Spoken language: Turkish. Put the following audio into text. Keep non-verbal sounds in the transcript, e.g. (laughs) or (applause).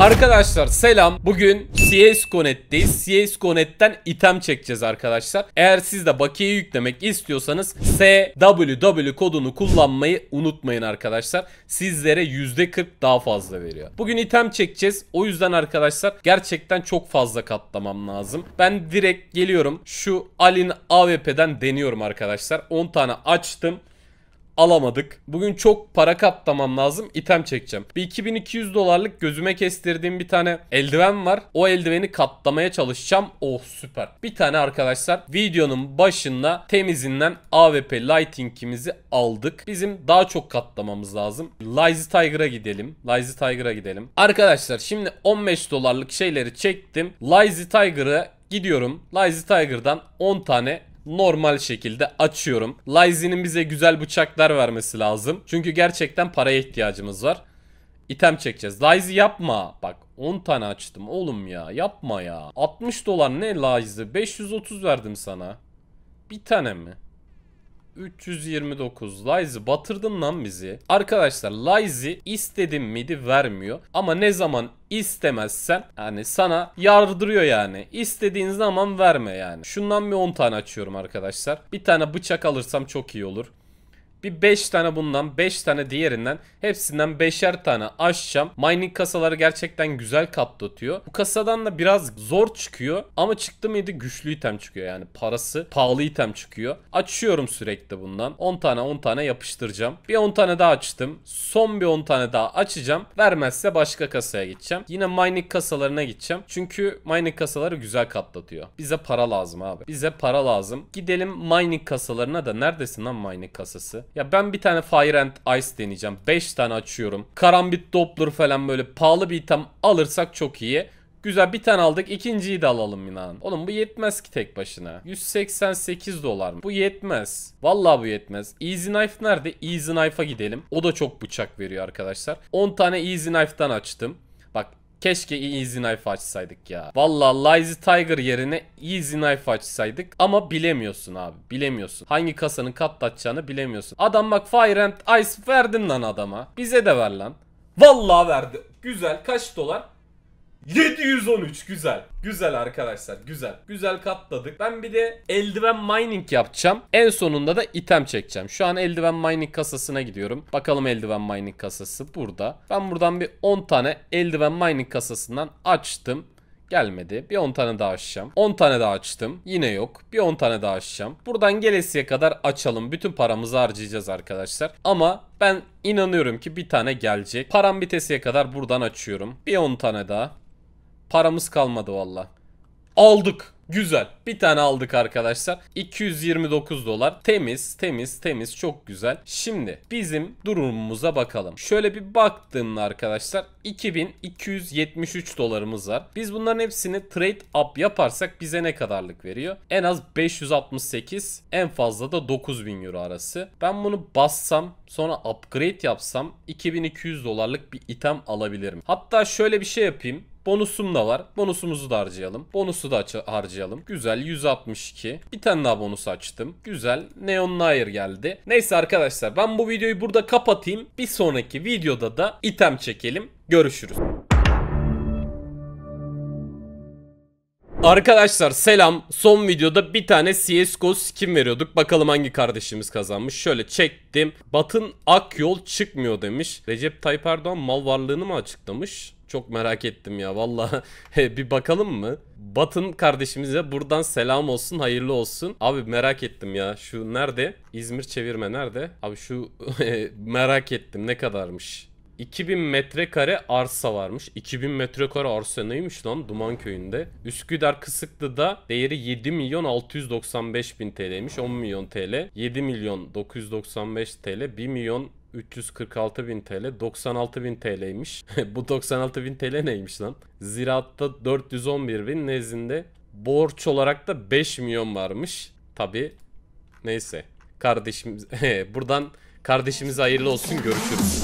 Arkadaşlar selam. Bugün CSGO.net'teyiz. CSGO.net'ten item çekeceğiz arkadaşlar. Eğer siz de bakiye yüklemek istiyorsanız SWW kodunu kullanmayı unutmayın arkadaşlar. Sizlere %40 daha fazla veriyor. Bugün item çekeceğiz. O yüzden arkadaşlar gerçekten çok fazla katlamam lazım. Ben direkt geliyorum. Şu Alin AWP'den deniyorum arkadaşlar. 10 tane açtım alamadık. Bugün çok para katlamam lazım. item çekeceğim. Bir 2200 dolarlık gözüme kestirdiğim bir tane eldiven var. O eldiveni katlamaya çalışacağım. Oh süper. Bir tane arkadaşlar videonun başında temizinden AWP Lighting'imizi aldık. Bizim daha çok katlamamız lazım. Lazy Tiger'a gidelim. Lazy Tiger'a gidelim. Arkadaşlar şimdi 15 dolarlık şeyleri çektim. Lazy Tiger'ı gidiyorum. Lazy Tiger'dan 10 tane normal şekilde açıyorum. Lazy'nin bize güzel bıçaklar vermesi lazım. Çünkü gerçekten paraya ihtiyacımız var. İtem çekeceğiz. Lazy yapma. Bak 10 tane açtım oğlum ya. Yapma ya. 60 dolar ne Lazy? 530 verdim sana. Bir tane mi? 329. Lizy batırdın lan bizi. Arkadaşlar Lizy istedim miydi vermiyor. Ama ne zaman istemezsen yani sana yardırıyor yani. İstediğin zaman verme yani. Şundan bir 10 tane açıyorum arkadaşlar. Bir tane bıçak alırsam çok iyi olur. Bir 5 tane bundan 5 tane diğerinden hepsinden 5'er tane açacağım. Mining kasaları gerçekten güzel katlatıyor. Bu kasadan da biraz zor çıkıyor ama çıktı mıydı güçlü item çıkıyor yani parası pahalı item çıkıyor. Açıyorum sürekli bundan 10 tane 10 tane yapıştıracağım. Bir 10 tane daha açtım. Son bir 10 tane daha açacağım. Vermezse başka kasaya gideceğim. Yine mining kasalarına gideceğim. Çünkü mining kasaları güzel katlatıyor. Bize para lazım abi. Bize para lazım. Gidelim mining kasalarına da. Neredesin lan mining kasası? Ya ben bir tane Fire and Ice deneyeceğim. 5 tane açıyorum. Karambit Doppler falan böyle pahalı bir item alırsak çok iyi. Güzel bir tane aldık. İkinciyi de alalım inan. Oğlum bu yetmez ki tek başına. 188 dolar mı? Bu yetmez. Vallahi bu yetmez. Easy Knife nerede? Easy Knife'a gidelim. O da çok bıçak veriyor arkadaşlar. 10 tane Easy Knife'dan açtım. Bak Keşke Easy Knife açsaydık ya. Valla Lazy Tiger yerine Easy Knife açsaydık ama bilemiyorsun abi. Bilemiyorsun. Hangi kasanın katlatacağını bilemiyorsun. Adam bak Fire and Ice verdin lan adama. Bize de ver lan. Valla verdi. Güzel. Kaç dolar? 713 güzel. Güzel arkadaşlar güzel. Güzel katladık. Ben bir de eldiven mining yapacağım. En sonunda da item çekeceğim. Şu an eldiven mining kasasına gidiyorum. Bakalım eldiven mining kasası burada. Ben buradan bir 10 tane eldiven mining kasasından açtım. Gelmedi. Bir 10 tane daha açacağım. 10 tane daha açtım. Yine yok. Bir 10 tane daha açacağım. Buradan gelesiye kadar açalım. Bütün paramızı harcayacağız arkadaşlar. Ama ben inanıyorum ki bir tane gelecek. Param bitesiye kadar buradan açıyorum. Bir 10 tane daha. Paramız kalmadı valla. Aldık. Güzel. Bir tane aldık arkadaşlar. 229 dolar. Temiz, temiz, temiz. Çok güzel. Şimdi bizim durumumuza bakalım. Şöyle bir baktığımda arkadaşlar 2273 dolarımız var. Biz bunların hepsini trade up yaparsak bize ne kadarlık veriyor? En az 568, en fazla da 9000 euro arası. Ben bunu bassam, sonra upgrade yapsam 2200 dolarlık bir item alabilirim. Hatta şöyle bir şey yapayım. Bonusum da var. Bonusumuzu da harcayalım. Bonusu da harcayalım. Güzel 162. Bir tane daha bonus açtım. Güzel. Neon Nair geldi. Neyse arkadaşlar ben bu videoyu burada kapatayım. Bir sonraki videoda da item çekelim. Görüşürüz. Arkadaşlar selam. Son videoda bir tane CSGO skin veriyorduk. Bakalım hangi kardeşimiz kazanmış. Şöyle çektim. Batın ak yol çıkmıyor demiş. Recep Tayyip Erdoğan mal varlığını mı açıklamış? Çok merak ettim ya valla. (laughs) bir bakalım mı? Batın kardeşimize buradan selam olsun hayırlı olsun. Abi merak ettim ya şu nerede? İzmir çevirme nerede? Abi şu (laughs) merak ettim ne kadarmış? 2000 metrekare arsa varmış. 2000 metrekare arsa neymiş lan Duman köyünde? Üsküdar Kısıklı'da değeri 7 milyon 695 bin TL'ymiş. 10 milyon TL. 7 milyon 995 TL. 1 milyon 346 bin TL 96 bin TL'ymiş. (laughs) Bu 96 bin TL neymiş lan? Ziraatta 411 bin nezdinde borç olarak da 5 milyon varmış. Tabi neyse kardeşimiz (laughs) buradan kardeşimize hayırlı olsun görüşürüz.